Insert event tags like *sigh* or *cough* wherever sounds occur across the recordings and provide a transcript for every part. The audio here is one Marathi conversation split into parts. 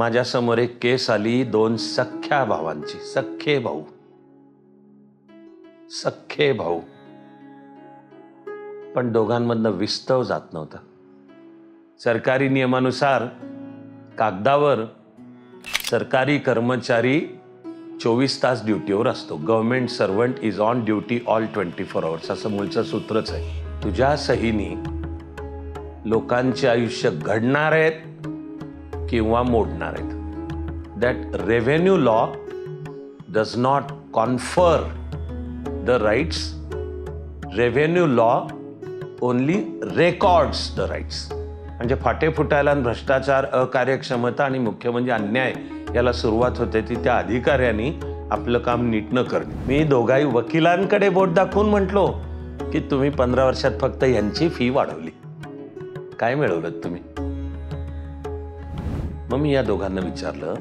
माझ्यासमोर एक केस आली दोन सख्या भावांची सख्खे भाऊ सख्खे भाऊ पण दोघांमधनं विस्तव जात नव्हता सरकारी नियमानुसार कागदावर सरकारी कर्मचारी चोवीस तास ड्युटीवर असतो government servant is on duty all twenty four hours असं मुलचं सूत्रच आहे तुझ्या सहीने लोकांचे आयुष्य घडणार आहेत किंवा मोडणार आहेत that revenue law does not confer the rights revenue law only records the rights म्हणजे फाटे फुटायला भ्रष्टाचार अकार्यक्षमता आणि मुख्य म्हणजे अन्याय याला सुरुवात होते ती त्या अधिकाऱ्यांनी आपलं काम नीट न करणे मी दोघाही वकिलांकडे बोट दाखवून म्हटलो की तुम्ही पंधरा वर्षात फक्त यांची फी वाढवली काय मिळवलं तुम्ही मग मी या दोघांना विचारलं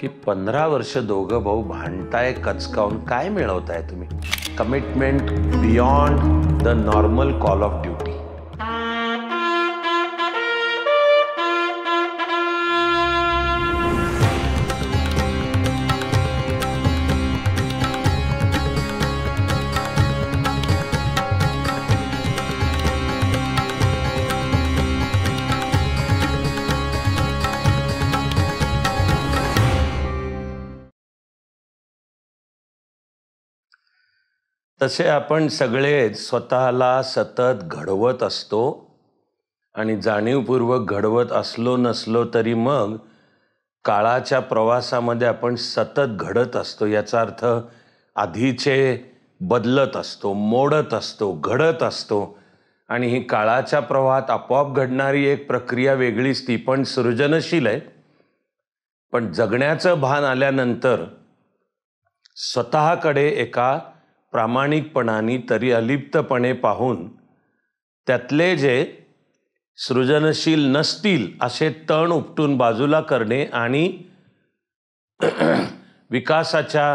की पंधरा वर्ष दोघं भाऊ भांडताय कचकावून काय मिळवताय तुम्ही commitment beyond the normal call of तसे आपण सगळे स्वतःला सतत घडवत असतो आणि जाणीवपूर्वक घडवत असलो नसलो तरी मग काळाच्या प्रवासामध्ये आपण सतत घडत असतो याचा अर्थ आधीचे बदलत असतो मोडत असतो घडत असतो आणि ही काळाच्या प्रवाहात आपोआप घडणारी एक प्रक्रिया वेगळीच ती पण सृजनशील आहे पण जगण्याचं भान आल्यानंतर स्वतःकडे एका प्रामाणिकपणाने तरी अलिप्तपणे पाहून त्यातले जे सृजनशील नसतील असे तण उपटून बाजूला करणे आणि *clears throat* विकासाच्या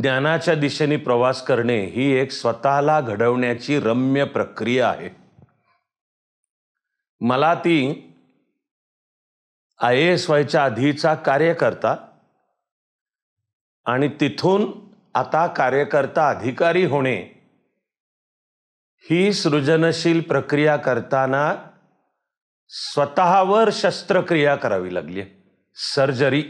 ज्ञानाच्या दिशेने प्रवास करणे ही एक स्वतःला घडवण्याची रम्य प्रक्रिया आहे मला ती आय एस वायच्या आधीचा कार्यकर्ता आणि तिथून आता कार्यकर्ता अधिकारी होणे ही सृजनशील प्रक्रिया करताना स्वतःवर शस्त्रक्रिया करावी लागली सर्जरी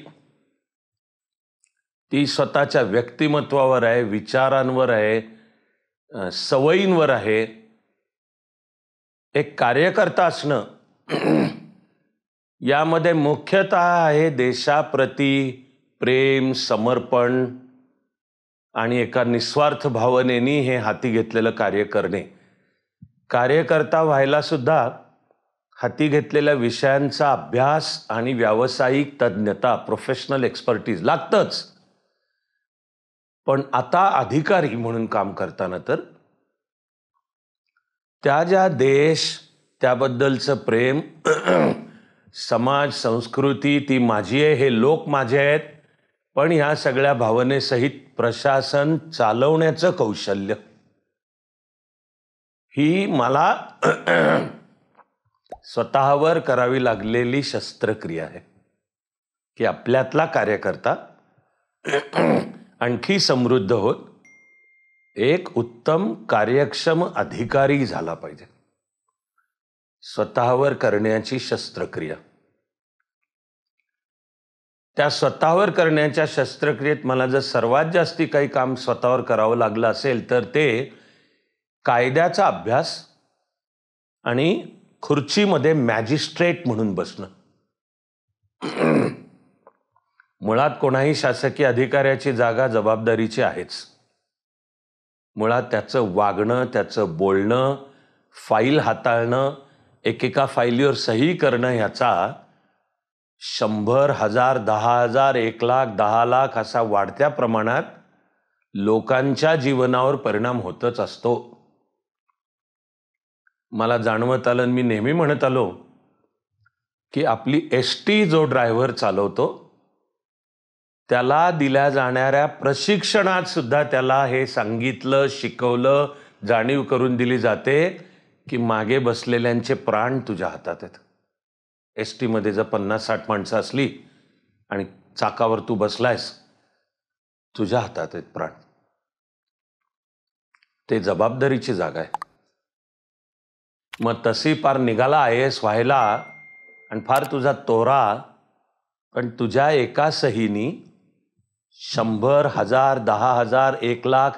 ती स्वतःच्या व्यक्तिमत्वावर आहे विचारांवर आहे सवयींवर आहे एक कार्यकर्ता असणं यामध्ये मुख्यतः आहे देशाप्रती प्रेम समर्पण आणि एका निस्वार्थ भावनेनी हे हाती घेतलेलं कार्य करणे कार्यकर्ता व्हायला सुद्धा हाती घेतलेल्या विषयांचा अभ्यास आणि व्यावसायिक तज्ज्ञता प्रोफेशनल एक्सपर्टीज लागतंच पण आता अधिकारी म्हणून काम करताना तर त्या ज्या देश त्याबद्दलचं प्रेम *clears throat* समाज संस्कृती ती माझी आहे हे लोक माझे आहेत पण ह्या सगळ्या भावनेसहित प्रशासन चालवण्याचं कौशल्य ही मला *clears throat* स्वतःवर करावी लागलेली शस्त्रक्रिया आहे की आपल्यातला कार्यकर्ता *clears throat* आणखी समृद्ध होत एक उत्तम कार्यक्षम अधिकारी झाला पाहिजे स्वतःवर करण्याची शस्त्रक्रिया त्या स्वतःवर करण्याच्या शस्त्रक्रियेत मला जर सर्वात जास्ती काही काम स्वतःवर करावं लागलं असेल तर ते कायद्याचा अभ्यास आणि खुर्चीमध्ये मॅजिस्ट्रेट म्हणून बसणं मुळात कोणाही शासकीय अधिकाऱ्याची जागा जबाबदारीची आहेच मुळात त्याचं वागणं त्याचं बोलणं फाईल हाताळणं एकेका फाईलीवर सही करणं ह्याचा शंभर हजार दहा हजार एक लाख दहा लाख असा वाढत्या प्रमाणात लोकांच्या जीवनावर परिणाम होतच असतो मला जाणवत आलं मी नेहमी म्हणत आलो की आपली एस टी जो ड्रायव्हर चालवतो त्याला दिल्या जाणाऱ्या प्रशिक्षणात सुद्धा त्याला हे सांगितलं शिकवलं जाणीव करून दिली जाते की मागे बसलेल्यांचे प्राण तुझ्या हातात आहेत एस टीमध्ये जर पन्नास साठ माणसं असली आणि चाकावर तू बसलायस तुझ्या हातात आहेत प्राण ते जबाबदारीची जागा आहे मग तशी पार निघाला आय एस व्हायला आणि फार तुझा तोरा पण तुझ्या एका सहीनी शंभर हजार दहा हजार एक लाख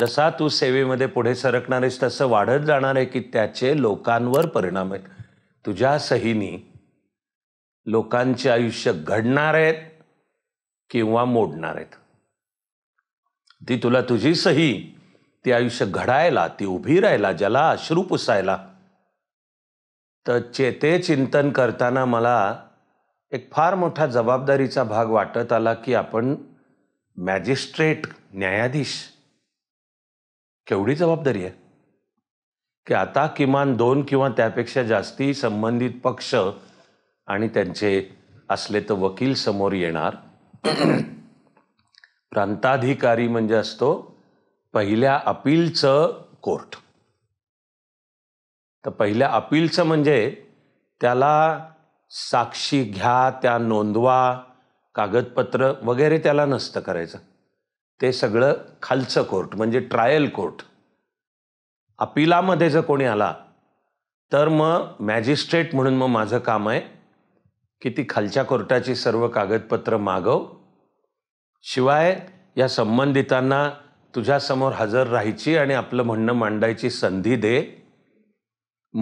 जसा तू सेवेमध्ये पुढे सरकणार आहेस तसं वाढत जाणार आहे की त्याचे लोकांवर परिणाम आहेत तुझ्या सहीनी लोकांचे आयुष्य घडणार आहेत किंवा मोडणार आहेत ती तुला तुझी सही ती आयुष्य घडायला ती उभी राहायला ज्याला अश्रू पुसायला तर चेते चिंतन करताना मला एक फार मोठा जबाबदारीचा भाग वाटत आला की आपण मॅजिस्ट्रेट न्यायाधीश केवढी जबाबदारी आहे की आता किमान दोन किंवा त्यापेक्षा जास्ती संबंधित पक्ष आणि त्यांचे असले तर वकील समोर येणार प्रांताधिकारी म्हणजे असतो पहिल्या अपीलचं कोर्ट तर पहिल्या अपीलचं म्हणजे त्याला साक्षी घ्या त्या नोंदवा कागदपत्र वगैरे त्याला नसतं करायचं ते सगळं खालचं कोर्ट म्हणजे ट्रायल कोर्ट अपिलामध्ये जर कोणी आला तर मग मॅजिस्ट्रेट म्हणून मग माझं काम आहे की ती खालच्या कोर्टाची सर्व कागदपत्र मागव शिवाय या संबंधितांना तुझ्यासमोर हजर राहायची आणि आपलं म्हणणं मांडायची संधी दे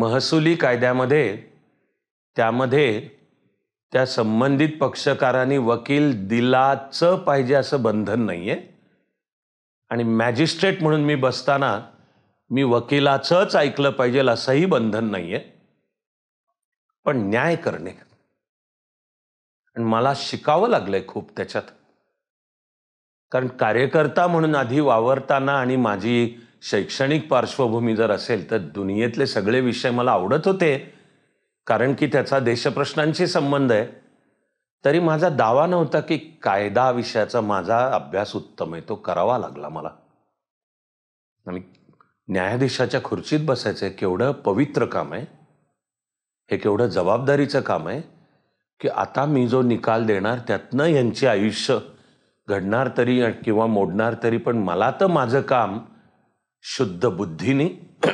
महसुली कायद्यामध्ये त्यामध्ये त्या संबंधित पक्षकारांनी वकील दिलाच पाहिजे असं बंधन नाही आहे आणि मॅजिस्ट्रेट म्हणून मी बसताना मी वकिलाचंच ऐकलं पाहिजे असंही बंधन नाही आहे पण न्याय करणे आणि मला शिकावं लागलंय खूप त्याच्यात कारण कार्यकर्ता म्हणून आधी वावरताना आणि माझी शैक्षणिक पार्श्वभूमी जर असेल तर दुनियेतले सगळे विषय मला आवडत होते कारण की त्याचा देशप्रश्नांशी संबंध आहे तरी माझा दावा नव्हता की कायदा विषयाचा माझा अभ्यास उत्तम आहे तो करावा लागला मला आणि न्यायाधीशाच्या खुर्चीत बसायचं केवढं पवित्र काम आहे हे केवढं जबाबदारीचं काम आहे की आता मी जो निकाल देणार त्यातनं यांचे आयुष्य घडणार तरी किंवा मोडणार तरी पण मला तर माझं काम शुद्ध बुद्धीने *clears throat*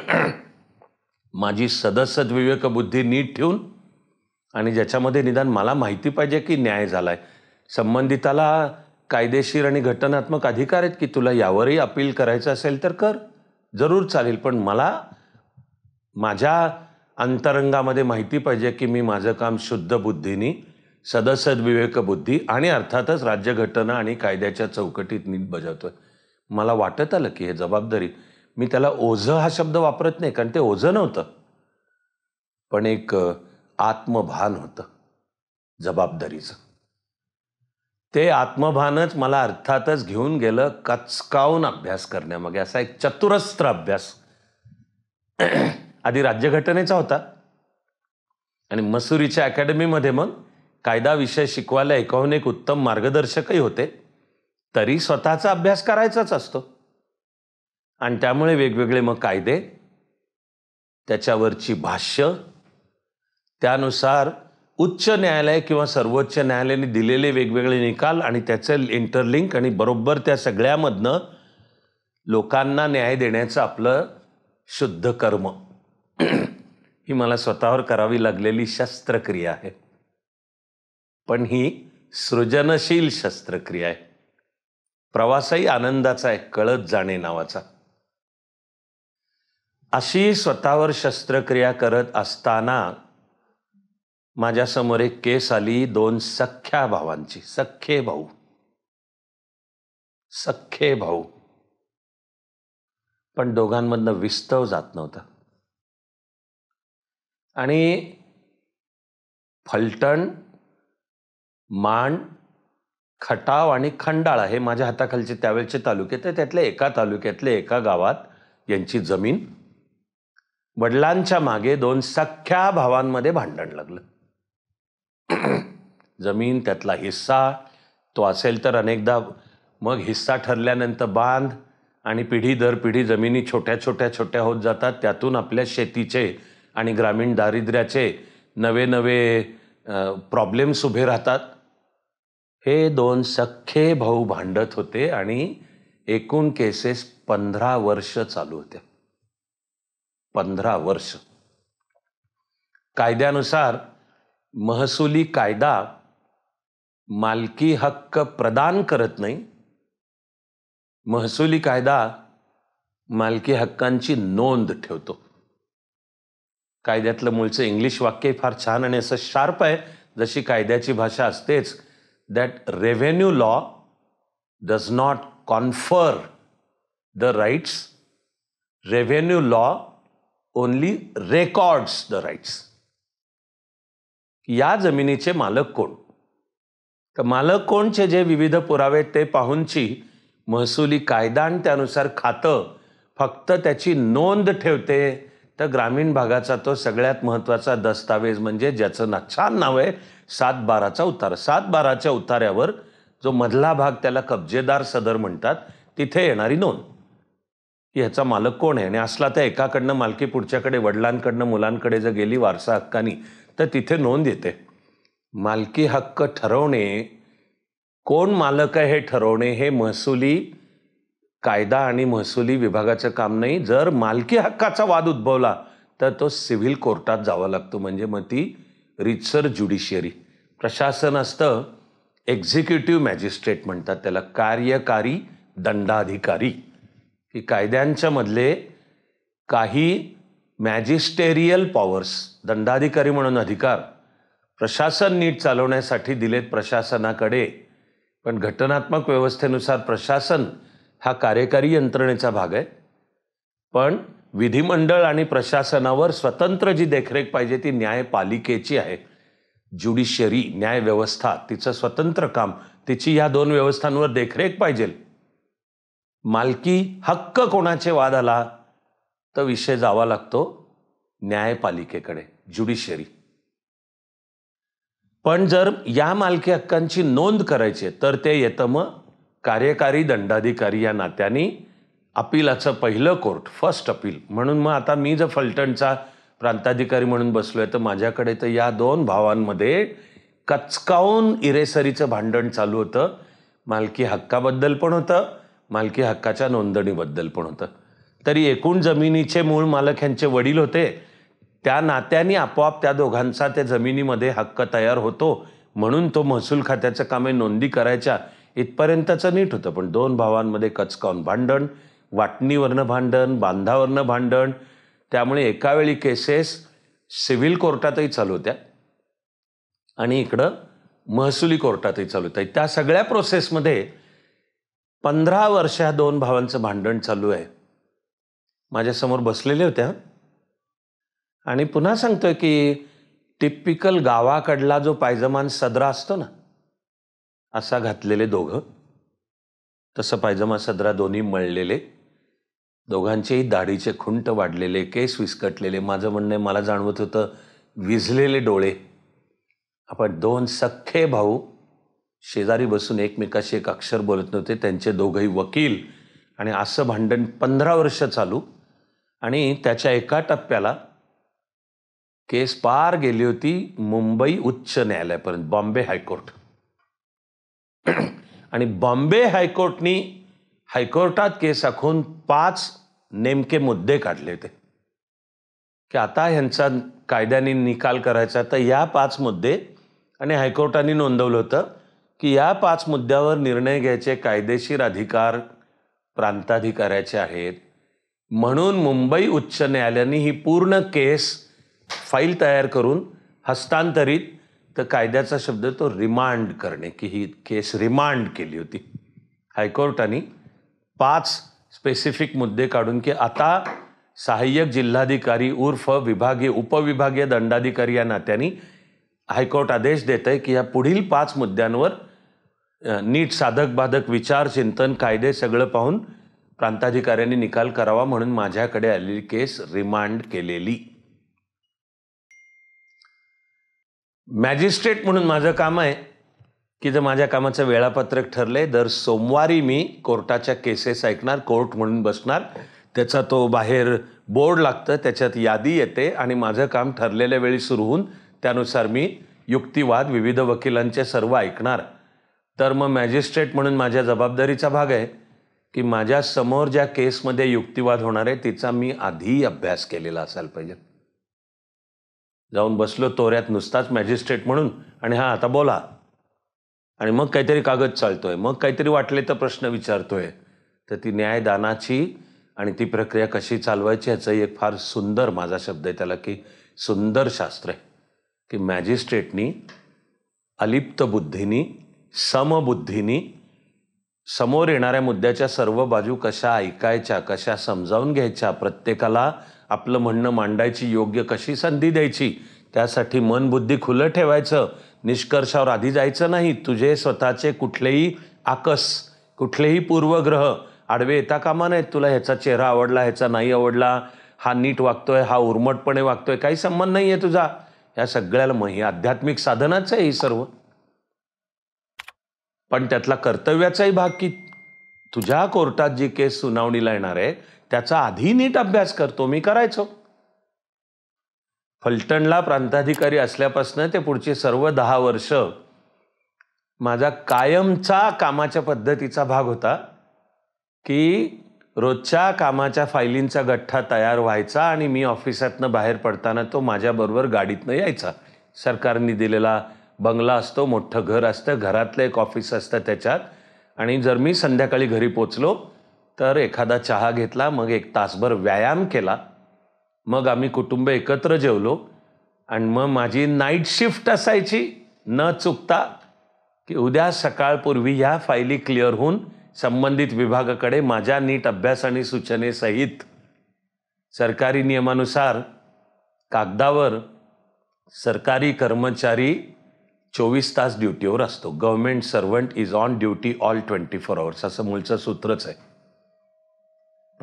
माझी सदसद विवेक बुद्धी नीट ठेवून आणि ज्याच्यामध्ये निदान मला माहिती पाहिजे की न्याय झाला आहे संबंधिताला कायदेशीर आणि घटनात्मक अधिकार आहेत की तुला यावरही अपील करायचं असेल तर कर जरूर चालेल पण मला माझ्या अंतरंगामध्ये माहिती पाहिजे की मी माझं काम शुद्ध बुद्धीनी सदसद्विवेक बुद्धी आणि अर्थातच राज्यघटना आणि कायद्याच्या चौकटीत नीट बजावतो मला वाटत आलं की हे जबाबदारी मी त्याला ओझं हा शब्द वापरत नाही कारण ते ओझं नव्हतं पण एक आत्मभान होतं जबाबदारीचं ते आत्मभानच मला अर्थातच घेऊन गेलं कचकावून अभ्यास करण्यामागे असा एक चतुरस्त्र अभ्यास आधी राज्यघटनेचा होता आणि मसुरीच्या अकॅडमीमध्ये मग कायदा विषय शिकवायला एकाहून एक उत्तम मार्गदर्शकही होते तरी स्वतःचा अभ्यास करायचाच असतो आणि त्यामुळे वेगवेगळे मग कायदे त्याच्यावरची भाष्य त्यानुसार उच्च न्यायालय किंवा सर्वोच्च न्यायालयाने दिलेले वेगवेगळे निकाल आणि त्याचं इंटरलिंक आणि बरोबर त्या सगळ्यामधनं लोकांना न्याय देण्याचं आपलं शुद्ध कर्म ही मला स्वतःवर करावी लागलेली शस्त्रक्रिया आहे पण ही सृजनशील शस्त्रक्रिया आहे प्रवासही आनंदाचा आहे कळत जाणे नावाचा अशी स्वतःवर शस्त्रक्रिया करत असताना माझ्यासमोर एक केस आली दोन सख्या भावांची सख्खे भाऊ सख्खे भाऊ पण दोघांमधनं विस्तव जात नव्हता आणि फलटण मांड खटाव आणि खंडाळा हे माझ्या हाताखालचे त्यावेळचे तालुके तर त्यातल्या एका तालुक्यातल्या एका गावात यांची जमीन वडिलांच्या मागे दोन सख्ख्या भावांमध्ये भांडण लागलं जमीन त्यातला हिस्सा तो असेल तर अनेकदा मग हिस्सा ठरल्यानंतर बांध आणि पिढी दर पिढी जमिनी छोट्या छोट्या छोट्या होत जातात त्यातून आपल्या शेतीचे आणि ग्रामीण दारिद्र्याचे नवे नवे प्रॉब्लेम्स उभे राहतात हे दोन सख्खे भाऊ भांडत होते आणि एकूण केसेस पंधरा वर्ष चालू होत्या पंधरा वर्ष कायद्यानुसार महसुली कायदा मालकी हक्क प्रदान करत नाही महसुली कायदा मालकी हक्कांची नोंद ठेवतो कायद्यातलं मूळचं इंग्लिश वाक्य फार छान आणि असं शार्प आहे जशी कायद्याची भाषा असतेच that revenue law does not confer the rights revenue law only records the rights या जमिनीचे मालक कोण तर मालक कोणचे जे विविध पुरावे ते पाहूनची महसुली कायदा आणि त्यानुसार खातं फक्त त्याची नोंद ठेवते तर ग्रामीण भागाचा तो सगळ्यात महत्त्वाचा दस्तावेज म्हणजे ज्याचं ना छान नाव आहे सात बाराचा उतारा सात बाराच्या उतार्यावर जो मधला भाग त्याला कब्जेदार सदर म्हणतात तिथे येणारी नोंद की ह्याचा मालक कोण आहे आणि असला तर एकाकडनं मालकी पुढच्याकडे वडिलांकडनं मुलांकडे जर गेली वारसा हक्कानी तर तिथे नोंद येते मालकी हक्क ठरवणे कोण मालक आहे हे ठरवणे हे महसुली कायदा आणि महसुली विभागाचं काम नाही जर मालकी हक्काचा वाद उद्भवला तर तो सिव्हिल कोर्टात जावा लागतो म्हणजे मग ती रितसर ज्युडिशियरी प्रशासन असतं एक्झिक्युटिव्ह मॅजिस्ट्रेट म्हणतात त्याला कार्यकारी दंडाधिकारी की कायद्यांच्या काही मॅजिस्टेरियल पॉवर्स दंडाधिकारी म्हणून अधिकार प्रशासन नीट चालवण्यासाठी दिलेत प्रशासनाकडे पण घटनात्मक व्यवस्थेनुसार प्रशासन हा कार्यकारी यंत्रणेचा भाग आहे पण विधिमंडळ आणि प्रशासनावर स्वतंत्र जी देखरेख पाहिजे ती न्यायपालिकेची आहे ज्युडिशरी न्यायव्यवस्था तिचं स्वतंत्र काम तिची ह्या दोन व्यवस्थांवर देखरेख पाहिजे मालकी हक्क कोणाचे वाद आला तर विषय जावा लागतो न्यायपालिकेकडे ज्युडिशरी पण जर या मालकी हक्कांची नोंद करायची तर ते येतं मग कार्यकारी दंडाधिकारी या नात्याने अपिलाचं पहिलं कोर्ट फर्स्ट अपील म्हणून मग आता मी जर फलटणचा प्रांताधिकारी म्हणून बसलो आहे तर माझ्याकडे तर या दोन भावांमध्ये कचकावून इरेसरीचं भांडण चालू होतं मालकी हक्काबद्दल पण होतं मालकी हक्काच्या नोंदणीबद्दल पण होतं तरी एकूण जमिनीचे मूळ मालक ह्यांचे वडील होते त्या नात्याने आपोआप त्या दोघांचा त्या जमिनीमध्ये हक्क तयार होतो म्हणून तो महसूल खात्याचं कामे नोंदी करायच्या इथपर्यंतचं नीट होतं पण दोन भावांमध्ये कचकावून भांडण वाटणीवरनं भांडण बांधावरनं भांडण त्यामुळे एकावेळी केसेस सिव्हिल कोर्टातही चालू होत्या आणि इकडं महसुली कोर्टातही चालू होत्या त्या सगळ्या प्रोसेसमध्ये पंधरा वर्ष ह्या दोन भावांचं भांडण चालू आहे माझ्यासमोर बसलेल्या होत्या आणि पुन्हा सांगतोय की टिपिकल गावाकडला जो पायजमान सदरा असतो ना असा घातलेले दोघं तसं पायजमा सदरा दोन्ही मळलेले दोघांचेही दाढीचे खुंट वाढलेले केस विस्कटलेले माझं म्हणणं मला जाणवत होतं विझलेले डोळे आपण दोन सख्खे भाऊ शेजारी बसून एकमेकाशी एक अक्षर बोलत नव्हते त्यांचे दोघंही वकील आणि असं भांडण पंधरा वर्ष चालू आणि त्याच्या एका टप्प्याला केस पार गेली होती मुंबई उच्च न्यायालयापर्यंत बॉम्बे हायकोर्ट आणि बॉम्बे हायकोर्टनी हायकोर्टात केस आखून पाच नेमके मुद्दे काढले होते की आता ह्यांचा कायद्याने निकाल करायचा तर या पाच मुद्दे आणि हायकोर्टाने नोंदवलं होतं की या पाच मुद्द्यावर निर्णय घ्यायचे कायदेशीर अधिकार प्रांताधिकाऱ्याचे आहेत म्हणून मुंबई उच्च न्यायालयाने ही पूर्ण केस फाईल तयार करून हस्तांतरित तर कायद्याचा शब्द तो रिमांड करणे की ही केस रिमांड केली होती हायकोर्टाने पाच स्पेसिफिक मुद्दे काढून की आता सहाय्यक जिल्हाधिकारी उर्फ विभागीय उपविभागीय दंडाधिकारी या नात्याने हायकोर्ट आदेश देत आहे की या पुढील पाच मुद्द्यांवर नीट साधक बाधक विचार चिंतन कायदे सगळं पाहून प्रांताधिकाऱ्यांनी निकाल करावा म्हणून माझ्याकडे आलेली केस रिमांड केलेली मॅजिस्ट्रेट म्हणून माझं काम आहे की जर माझ्या कामाचं वेळापत्रक ठरले दर सोमवारी मी कोर्टाच्या केसेस ऐकणार कोर्ट म्हणून बसणार त्याचा तो बाहेर बोर्ड लागतं त्याच्यात यादी येते आणि माझं काम ठरलेल्या वेळी सुरू होऊन त्यानुसार मी युक्तिवाद विविध वकिलांचे सर्व ऐकणार तर मग मॅजिस्ट्रेट म्हणून माझ्या जबाबदारीचा भाग आहे की माझ्यासमोर ज्या केसमध्ये युक्तिवाद होणार आहे तिचा मी आधी अभ्यास केलेला असायला पाहिजे जाऊन बसलो तोऱ्यात नुसताच मॅजिस्ट्रेट म्हणून आणि हा आता बोला आणि मग काहीतरी कागद चालतोय मग काहीतरी वाटले तर प्रश्न विचारतोय तर ती न्यायदानाची आणि ती प्रक्रिया कशी चालवायची याचाही एक फार सुंदर माझा शब्द आहे त्याला की सुंदर शास्त्र आहे की मॅजिस्ट्रेटनी अलिप्त बुद्धीनी समबुद्धीनी समोर येणाऱ्या मुद्द्याच्या सर्व बाजू कशा ऐकायच्या कशा समजावून घ्यायच्या प्रत्येकाला आपलं म्हणणं मांडायची योग्य कशी संधी द्यायची त्यासाठी मनबुद्धी खुलं ठेवायचं निष्कर्षावर आधी जायचं नाही तुझे स्वतःचे कुठलेही आकस कुठलेही पूर्वग्रह आडवे येता कामा नाहीत तुला ह्याचा चेहरा आवडला ह्याचा नाही आवडला हा नीट वागतोय हा उर्मटपणे वागतोय काही संबंध नाही आहे तुझा या सगळ्याला मग ही आध्यात्मिक साधनाच आहे ही सर्व पण त्यातला कर्तव्याचाही भाग की तुझ्या कोर्टात जी केस सुनावणीला येणार आहे त्याचा आधी नीट अभ्यास करतो मी करायचो फलटणला प्रांताधिकारी असल्यापासून ते पुढचे सर्व दहा वर्ष माझा कायमचा कामाच्या पद्धतीचा भाग होता की रोजच्या कामाच्या फायलींचा गठ्ठा तयार व्हायचा आणि मी ऑफिसातनं बाहेर पडताना तो माझ्याबरोबर गाडीतनं यायचा सरकारने दिलेला बंगला असतो मोठं घर असतं घरातलं एक ऑफिस असतं त्याच्यात आणि जर मी संध्याकाळी घरी पोचलो तर एखादा चहा घेतला मग एक तासभर व्यायाम केला मग आम्ही कुटुंब एकत्र जेवलो आणि मग माझी नाईट शिफ्ट असायची न चुकता की उद्या सकाळपूर्वी ह्या फायली क्लिअर होऊन संबंधित विभागाकडे माझ्या नीट अभ्यास आणि सूचनेसहित सरकारी नियमानुसार कागदावर सरकारी कर्मचारी चोवीस तास ड्युटीवर असतो government servant is on duty all twenty four hours असं मूळचं सूत्रच आहे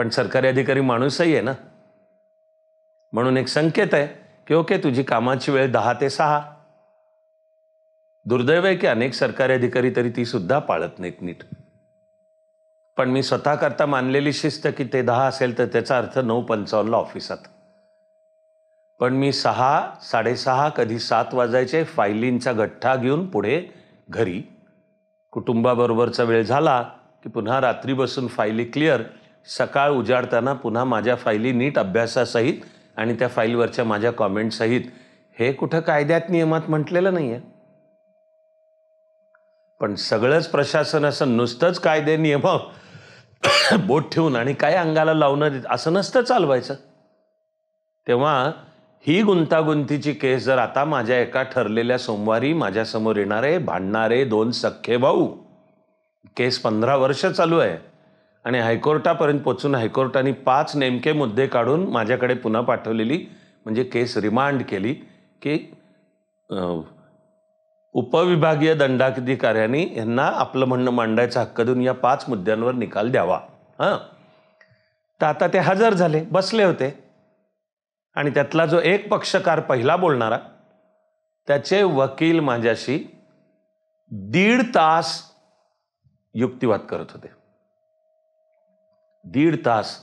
पण सरकारी अधिकारी माणूसही आहे ना म्हणून एक संकेत आहे की ओके तुझी कामाची वेळ दहा ते सहा दुर्दैव आहे की अनेक सरकारी अधिकारी तरी ती सुद्धा पाळत नाहीत नीट पण मी स्वतः करता मानलेली शिस्त की ते दहा असेल तर त्याचा अर्थ नऊ पंचावन्नला ऑफिसात पण मी सहा साडेसहा कधी सात वाजायचे फायलींचा गठ्ठा घेऊन पुढे घरी कुटुंबाबरोबरचा वेळ झाला की पुन्हा रात्री बसून फायली क्लिअर सकाळ उजाडताना पुन्हा माझ्या फाईली नीट अभ्यासासहित आणि त्या फाईलवरच्या माझ्या कॉमेंटसहित हे कुठं कायद्यात नियमात म्हटलेलं नाही आहे पण सगळंच प्रशासन असं नुसतंच कायदे नियम बोट ठेवून आणि काय अंगाला लावणं असं नसतं चालवायचं तेव्हा ही गुंतागुंतीची केस जर आता माझ्या एका ठरलेल्या सोमवारी माझ्यासमोर येणारे भांडणारे दोन सख्खे भाऊ केस पंधरा वर्ष चालू आहे आणि हायकोर्टापर्यंत पोचून हायकोर्टाने पाच नेमके मुद्दे काढून माझ्याकडे पुन्हा पाठवलेली म्हणजे केस रिमांड केली की उपविभागीय दंडाधिकाऱ्यांनी यांना आपलं म्हणणं मांडायचा हक्क देऊन या पाच मुद्द्यांवर निकाल द्यावा हां तर आता ते हजर झाले बसले होते आणि त्यातला जो एक पक्षकार पहिला बोलणारा त्याचे वकील माझ्याशी दीड तास युक्तिवाद करत होते दीड तास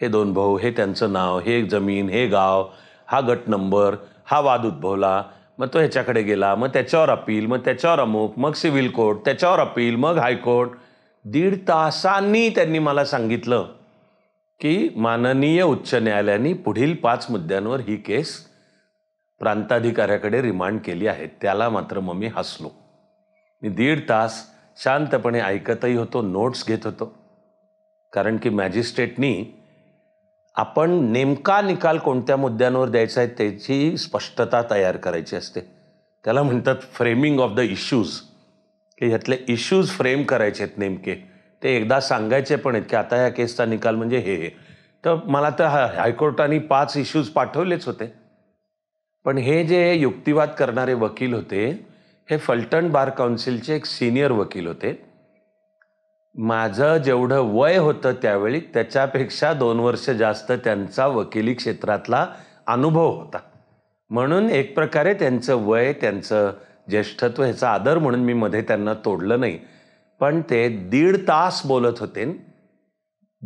हे दोन भाऊ हे त्यांचं नाव हे जमीन हे गाव हा गट नंबर हा वाद उद्भवला मग तो ह्याच्याकडे गेला मग त्याच्यावर अपील मग त्याच्यावर अमुक मग सिव्हिल कोर्ट त्याच्यावर अपील मग हायकोर्ट दीड तासांनी त्यांनी मला सांगितलं की माननीय उच्च न्यायालयाने पुढील पाच मुद्द्यांवर ही केस प्रांताधिकाऱ्याकडे रिमांड केली आहे त्याला मात्र मग मी हसलो मी दीड तास शांतपणे ऐकतही होतो नोट्स घेत होतो कारण की मॅजिस्ट्रेटनी आपण नेमका निकाल कोणत्या मुद्द्यांवर द्यायचा आहे त्याची स्पष्टता तयार करायची असते त्याला म्हणतात फ्रेमिंग ऑफ द इश्यूज की ह्यातले इश्यूज फ्रेम करायचे आहेत नेमके ते एकदा सांगायचे पण आहेत की आता या केसचा निकाल म्हणजे हे हे तर मला तर हा हायकोर्टाने पाच इश्यूज पाठवलेच होते पण हे जे युक्तिवाद करणारे वकील होते हे फलटण बार काउन्सिलचे एक सिनियर वकील होते माझं जेवढं वय होतं त्यावेळी त्याच्यापेक्षा दोन वर्ष जास्त त्यांचा वकिली क्षेत्रातला अनुभव होता म्हणून एक प्रकारे त्यांचं वय त्यांचं ज्येष्ठत्व ह्याचा आदर म्हणून मी मध्ये त्यांना तोडलं नाही पण ते दीड तास बोलत होते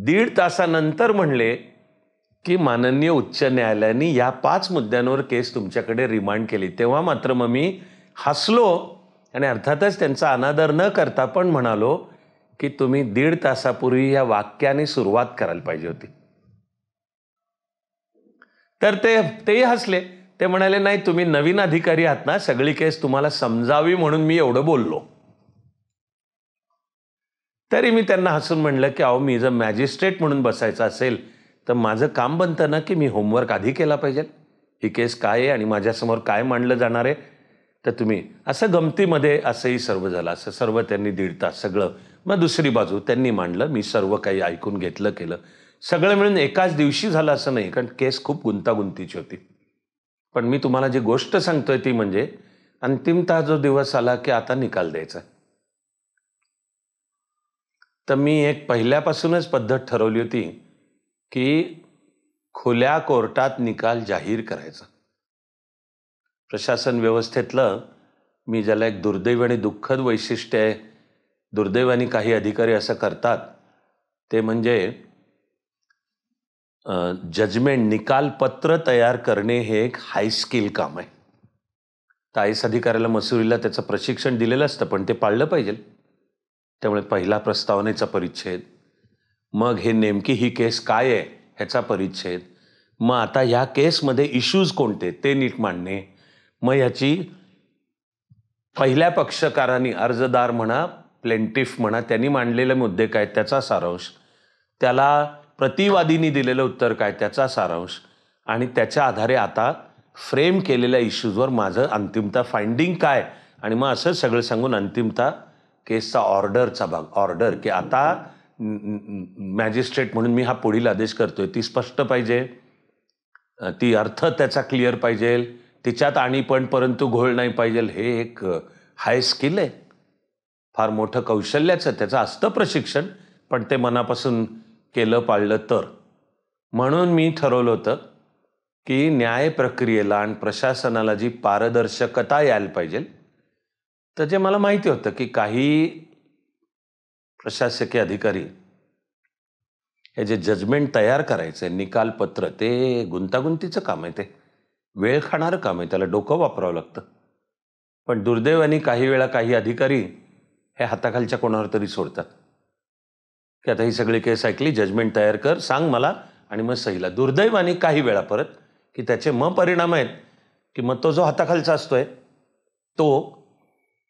दीड तासानंतर म्हणले की माननीय उच्च न्यायालयाने या पाच मुद्द्यांवर केस तुमच्याकडे रिमांड केली तेव्हा मात्र मग मी हसलो आणि अर्थातच त्यांचा अनादर न करता पण म्हणालो की तुम्ही दीड तासापूर्वी या वाक्याने सुरुवात करायला पाहिजे होती तर ते तेही हसले ते म्हणाले नाही तुम्ही नवीन अधिकारी आहात ना सगळी केस तुम्हाला समजावी म्हणून मी एवढं बोललो तरी मी त्यांना हसून म्हणलं की अहो मी जर मॅजिस्ट्रेट म्हणून बसायचं असेल तर माझं काम बनतं ना की मी होमवर्क आधी केला पाहिजे ही केस काय आहे आणि माझ्यासमोर काय मांडलं जाणार आहे तर तुम्ही असं गमतीमध्ये असंही सर्व झालं असं सर्व त्यांनी दीड तास सगळं मग दुसरी बाजू त्यांनी मांडलं मी सर्व काही ऐकून घेतलं केलं सगळं मिळून एकाच दिवशी झालं असं नाही कारण केस खूप गुंतागुंतीची होती पण मी तुम्हाला जी गोष्ट सांगतोय ती म्हणजे अंतिमतः जो दिवस आला की आता निकाल द्यायचा तर मी एक पहिल्यापासूनच पद्धत ठरवली होती की खुल्या कोर्टात निकाल जाहीर करायचा प्रशासन व्यवस्थेतलं मी ज्याला एक दुर्दैव आणि दुःखद वैशिष्ट्य आहे दुर्दैवाने काही अधिकारी असं करतात ते म्हणजे जजमेंट निकालपत्र तयार करणे हे एक हायस्किल काम आहे तर आय अधिकाऱ्याला मसुरीला त्याचं प्रशिक्षण दिलेलं असतं पण ते पाळलं पाहिजे त्यामुळे पहिला प्रस्तावनेचा परिच्छेद मग हे नेमकी ही केस काय आहे ह्याचा परिच्छेद मग आता ह्या केसमध्ये इश्यूज कोणते ते नीट मांडणे मग ह्याची पहिल्या पक्षकारांनी अर्जदार म्हणा प्लेंटिफ म्हणा त्यांनी मांडलेले मुद्दे काय त्याचा सारांश त्याला प्रतिवादींनी दिलेलं उत्तर काय त्याचा सारांश आणि त्याच्या आधारे आता फ्रेम केलेल्या इश्यूजवर माझं अंतिमता फाइंडिंग काय आणि मग असं सगळं सांगून अंतिमता केसचा ऑर्डरचा भाग ऑर्डर की आता मॅजिस्ट्रेट म्हणून मी हा पुढील आदेश करतोय ती स्पष्ट पाहिजे ती अर्थ त्याचा क्लिअर पाहिजे तिच्यात आणि पण परंतु घोळ नाही पाहिजे हे एक हाय स्किल आहे फार मोठं कौशल्याचं त्याचं असतं प्रशिक्षण पण ते मनापासून केलं पाळलं तर म्हणून मी ठरवलं होतं की न्याय प्रक्रियेला आणि प्रशासनाला जी पारदर्शकता यायला पाहिजे तर जे मला माहिती होतं की काही प्रशासकीय अधिकारी हे जे जजमेंट तयार करायचे निकालपत्र ते गुंतागुंतीचं काम आहे ते वेळ खाणारं काम आहे त्याला डोकं वापरावं लागतं पण दुर्दैवाने काही वेळा काही अधिकारी हे हाताखालच्या कोणावर तरी सोडतात की आता ही सगळी केस ऐकली जजमेंट तयार कर सांग मला आणि मग सहीला दुर्दैवाने काही वेळा परत की त्याचे मग परिणाम आहेत की मग तो जो हाताखालचा असतोय तो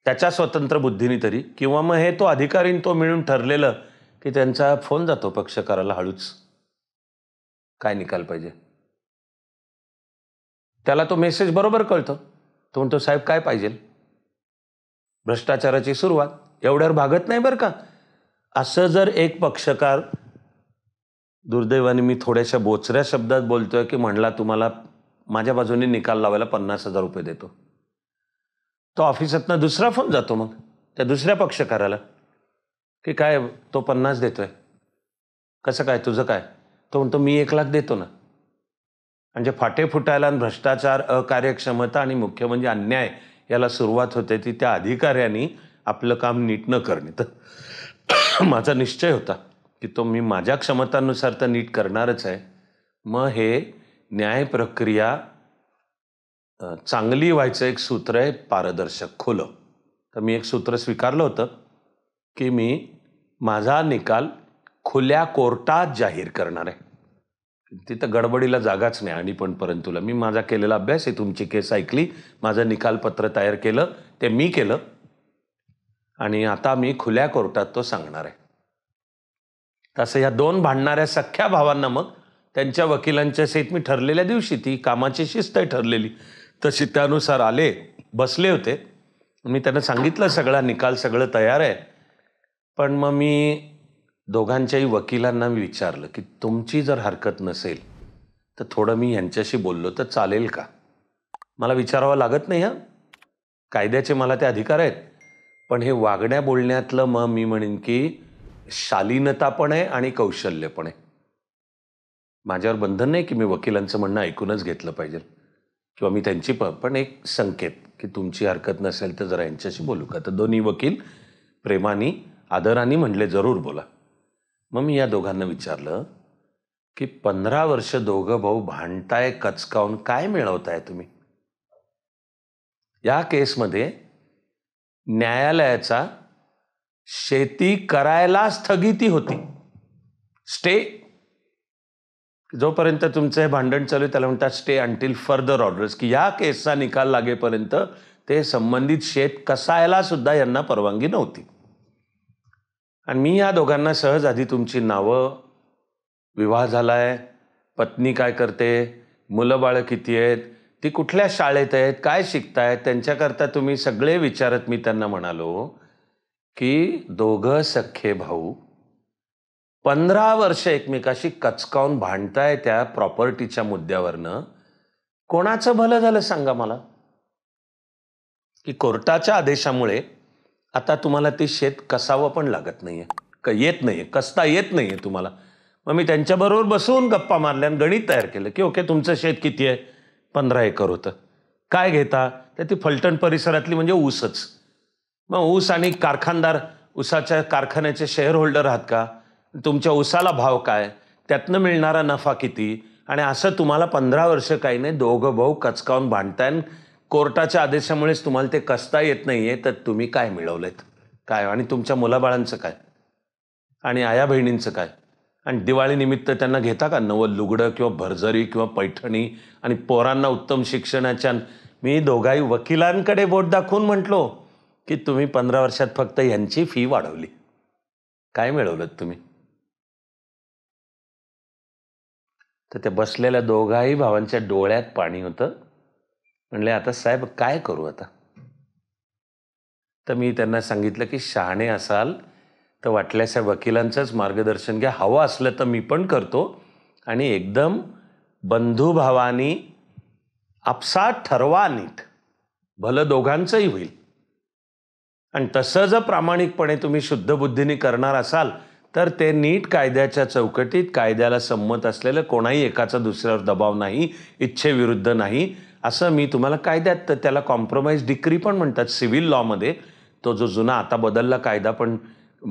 त्याच्या स्वतंत्र बुद्धीने तरी किंवा मग हे तो अधिकारीन तो मिळून ठरलेलं की त्यांचा फोन जातो पक्षकाराला हळूच काय निकाल पाहिजे त्याला तो मेसेज बरोबर कळतो तो म्हणतो साहेब काय पाहिजे भ्रष्टाचाराची सुरुवात एवढ्यावर भागत नाही बरं का असं जर एक पक्षकार दुर्दैवाने मी थोड्याशा बोचऱ्या शब्दात बोलतोय की म्हणला तुम्हाला माझ्या बाजूने निकाल लावायला पन्नास हजार रुपये देतो तो ऑफिसातनं दुसरा फोन जातो मग त्या दुसऱ्या पक्षकाराला की काय तो पन्नास देतोय कसं काय तुझं काय तो म्हणतो मी एक लाख देतो ना म्हणजे फाटे फुटायला आणि भ्रष्टाचार अकार्यक्षमता आणि मुख्य म्हणजे अन्याय याला सुरुवात होते ती त्या अधिकाऱ्यांनी आपलं काम नीट न करणे तर *coughs* माझा निश्चय होता की तो मी माझ्या क्षमतानुसार तर नीट करणारच आहे मग हे न्याय प्रक्रिया चांगली व्हायचं एक सूत्र आहे पारदर्शक खुलं तर मी एक सूत्र स्वीकारलं होतं की मी माझा निकाल खुल्या कोर्टात जाहीर करणार आहे तिथं गडबडीला जागाच नाही आणि पण परंतुला मी माझा केलेला अभ्यास आहे तुमची केस ऐकली माझं निकालपत्र तयार केलं ते मी केलं आणि आता मी खुल्या कोर्टात तो सांगणार आहे तसं ह्या दोन भांडणाऱ्या सख्ख्या भावांना मग त्यांच्या वकिलांच्या सहित मी ठरलेल्या दिवशी ती कामाची शिस्त ठरलेली तशी त्यानुसार आले बसले होते मी त्यांना सांगितलं सगळा निकाल सगळं तयार आहे पण मग मी दोघांच्याही वकिलांना मी विचारलं की तुमची जर हरकत नसेल तर थोडं मी यांच्याशी बोललो तर चालेल का मला विचारावं लागत नाही हां कायद्याचे मला ते अधिकार आहेत पण हे वागण्या बोलण्यातलं मग मी म्हणेन की शालीनता पण आहे आणि कौशल्य पण आहे माझ्यावर बंधन नाही की मी वकिलांचं म्हणणं ऐकूनच घेतलं पाहिजे किंवा मी त्यांची पण एक संकेत की तुमची हरकत नसेल तर जरा यांच्याशी बोलू का तर दोन्ही वकील प्रेमानी आदराने म्हणले जरूर बोला मग मी या दोघांना विचारलं की पंधरा वर्ष दोघं भाऊ भांडताय कचकावून काय मिळवताय तुम्ही या केसमध्ये न्यायालयाचा शेती करायला स्थगिती होती स्टे जोपर्यंत तुमचं हे भांडण चालू आहे त्याला म्हणतात स्टे अंटील फर्दर ऑर्डर्स की या केसचा निकाल लागेपर्यंत ते संबंधित शेत कसायला सुद्धा यांना परवानगी नव्हती आणि मी या दोघांना सहज आधी तुमची नावं विवाह झाला आहे पत्नी काय करते मुलं बाळं किती आहेत ती कुठल्या शाळेत आहेत काय शिकतायत त्यांच्याकरता तुम्ही सगळे विचारत मी त्यांना म्हणालो की दोघं सख्खे भाऊ पंधरा वर्ष एकमेकाशी कचकावून भांडताय त्या प्रॉपर्टीच्या मुद्द्यावरनं कोणाचं भलं झालं सांगा मला की कोर्टाच्या आदेशामुळे आता तुम्हाला ते शेत कसावं पण लागत नाही येत नाही आहे कसता येत नाही आहे तुम्हाला मग मी त्यांच्याबरोबर बसवून गप्पा मारल्यान गणित तयार केलं की ओके तुमचं शेत किती आहे पंधरा एकर होतं काय घेता तर ती फलटण परिसरातली म्हणजे ऊसच मग ऊस आणि कारखानदार ऊसाच्या कारखान्याचे शेअर होल्डर आहात का तुमच्या ऊसाला भाव काय त्यातनं मिळणारा नफा किती आणि असं तुम्हाला पंधरा वर्ष काही नाही दोघं भाऊ कचकावून भांडतायन कोर्टाच्या आदेशामुळेच तुम्हाला ते कसता येत नाही आहे तर तुम्ही काय मिळवलेत काय आणि तुमच्या मुलाबाळांचं काय आणि आया बहिणींचं काय आणि दिवाळीनिमित्त त्यांना घेता का नवं लुगडं किंवा भरझरी किंवा पैठणी आणि पोरांना उत्तम शिक्षणाच्या मी दोघाही वकिलांकडे बोट दाखवून म्हटलो की तुम्ही पंधरा वर्षात फक्त यांची फी वाढवली काय मिळवलं तुम्ही तर त्या बसलेल्या दोघाही भावांच्या डोळ्यात पाणी होतं म्हणले आता साहेब काय करू आता तर मी त्यांना सांगितलं की शहाणे असाल तर वाटल्यास या वकिलांचंच मार्गदर्शन घ्या हवं असलं तर मी पण करतो आणि एकदम बंधुभावानी आपसात ठरवा नीट भलं दोघांचंही होईल आणि तसं जर प्रामाणिकपणे तुम्ही शुद्ध बुद्धीने करणार असाल तर ते नीट कायद्याच्या चौकटीत कायद्याला संमत असलेलं कोणाही एकाचा दुसऱ्यावर दबाव नाही इच्छेविरुद्ध नाही असं मी तुम्हाला कायद्यात तर त्याला कॉम्प्रोमाइज डिक्री पण म्हणतात सिव्हिल लॉमध्ये तो जो जुना आता बदलला कायदा पण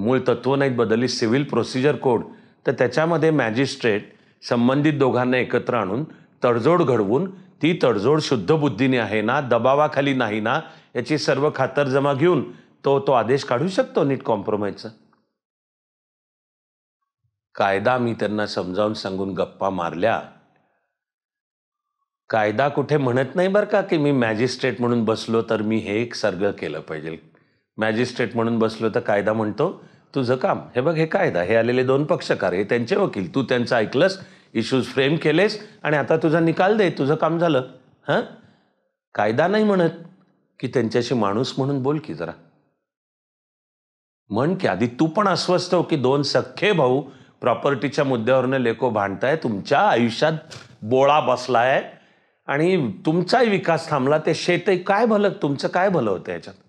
मूळ तत्त्व नाहीत बदलली सिव्हिल प्रोसिजर कोड तर त्याच्यामध्ये मॅजिस्ट्रेट संबंधित दोघांना एकत्र आणून तडजोड घडवून ती तडजोड शुद्ध बुद्धीने आहे ना दबावाखाली नाही ना याची सर्व खातर जमा घेऊन तो तो आदेश काढू शकतो नीट कॉम्प्रोमाइजचा कायदा मी त्यांना समजावून सांगून गप्पा मारल्या कायदा कुठे म्हणत नाही बरं का की मी मॅजिस्ट्रेट म्हणून बसलो तर मी हे एक सर्ग केलं पाहिजे मॅजिस्ट्रेट म्हणून बसलो तर कायदा म्हणतो तुझं काम हे बघ हे कायदा हे आलेले दोन पक्षकार हे त्यांचे वकील तू त्यांचं ऐकलंस इश्यूज फ्रेम केलेस आणि आता तुझा निकाल दे तुझं काम झालं हां कायदा नाही म्हणत की त्यांच्याशी माणूस म्हणून बोल की जरा म्हण की आधी तू पण अस्वस्थ हो की दोन सख्खे भाऊ प्रॉपर्टीच्या मुद्द्यावरनं लेको भांडताय तुमच्या आयुष्यात बोळा बसलाय आणि तुमचाही विकास थांबला ते शेतही काय भलं तुमचं काय भलं होतं याच्यात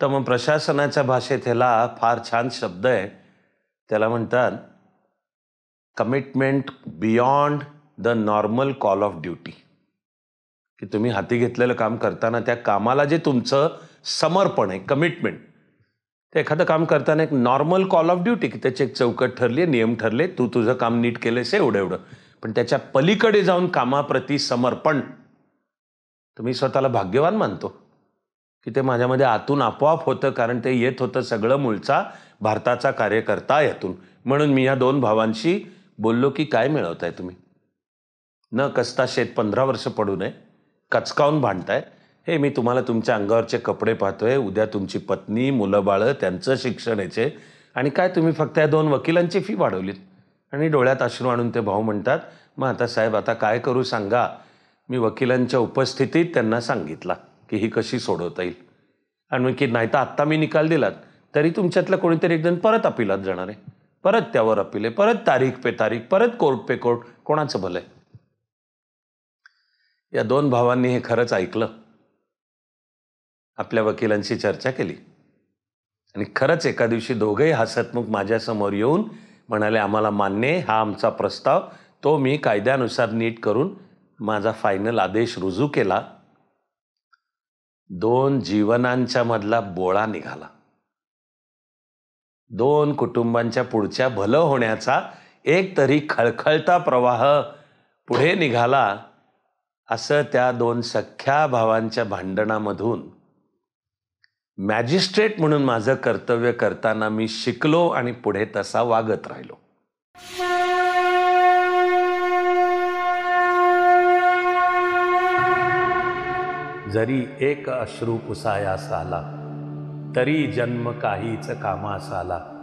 तर मग प्रशासनाच्या भाषेत ह्याला फार छान शब्द आहे त्याला म्हणतात commitment beyond the normal call of duty की तुम्ही हाती घेतलेलं काम करताना त्या कामाला जे तुमचं समर्पण आहे कमिटमेंट ते एखादं काम करताना एक नॉर्मल कॉल ऑफ ड्युटी की त्याची एक चौकट ठरली आहे नियम ठरले तू तुझं काम नीट केलंस एवढं एवढं पण त्याच्या पलीकडे जाऊन कामाप्रती समर्पण तुम्ही स्वतःला भाग्यवान मानतो की ते माझ्यामध्ये आतून आपोआप होतं कारण ते येत होतं सगळं मूळचा भारताचा कार्यकर्ता यातून म्हणून मी या दोन भावांशी बोललो की काय मिळवताय तुम्ही न कसता शेत पंधरा वर्ष पडू नये कचकावून भांडताय हे मी तुम्हाला तुमच्या अंगावरचे कपडे पाहतोय उद्या तुमची पत्नी मुलं बाळं त्यांचं शिक्षण याचे आणि काय तुम्ही फक्त या दोन वकिलांची फी वाढवलीत आणि डोळ्यात अश्रू आणून ते भाऊ म्हणतात मग आता साहेब आता काय करू सांगा मी वकिलांच्या उपस्थितीत त्यांना सांगितला की ही कशी सोडवता येईल आणि की नाही तर आत्ता मी निकाल दिलात तरी तुमच्यातलं कोणीतरी एकजण परत अपिलात जाणार आहे परत त्यावर अपील आहे परत तारीख पे तारीख परत कोर्ट पे कोर्ट कोणाचं भलं आहे या दोन भावांनी हे खरंच ऐकलं आपल्या वकिलांशी चर्चा केली आणि खरंच एका दिवशी दोघंही हसतमुख माझ्यासमोर येऊन म्हणाले आम्हाला मान्य हा आमचा प्रस्ताव तो मी कायद्यानुसार नीट करून माझा फायनल आदेश रुजू केला दोन जीवनांच्या मधला बोळा निघाला दोन कुटुंबांच्या पुढच्या भलं होण्याचा एक तरी खळखळता प्रवाह पुढे निघाला असं त्या दोन सख्या भावांच्या भांडणामधून मॅजिस्ट्रेट म्हणून माझं कर्तव्य करताना मी शिकलो आणि पुढे तसा वागत राहिलो जरी एक अश्रू पुसायास आला तरी जन्म काहीच कामास आला